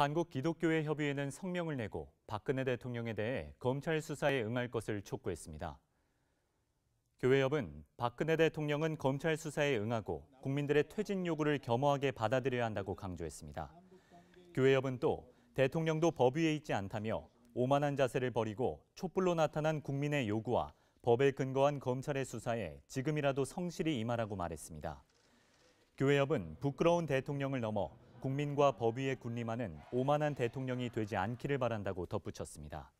한국 기독교회 협의회는 성명을 내고 박근혜 대통령에 대해 검찰 수사에 응할 것을 촉구했습니다. 교회협은 박근혜 대통령은 검찰 수사에 응하고 국민들의 퇴진 요구를 겸허하게 받아들여야 한다고 강조했습니다. 교회협은 또 대통령도 법 위에 있지 않다며 오만한 자세를 버리고 촛불로 나타난 국민의 요구와 법에 근거한 검찰의 수사에 지금이라도 성실히 임하라고 말했습니다. 교회협은 부끄러운 대통령을 넘어 국민과 법위에 군림하는 오만한 대통령이 되지 않기를 바란다고 덧붙였습니다.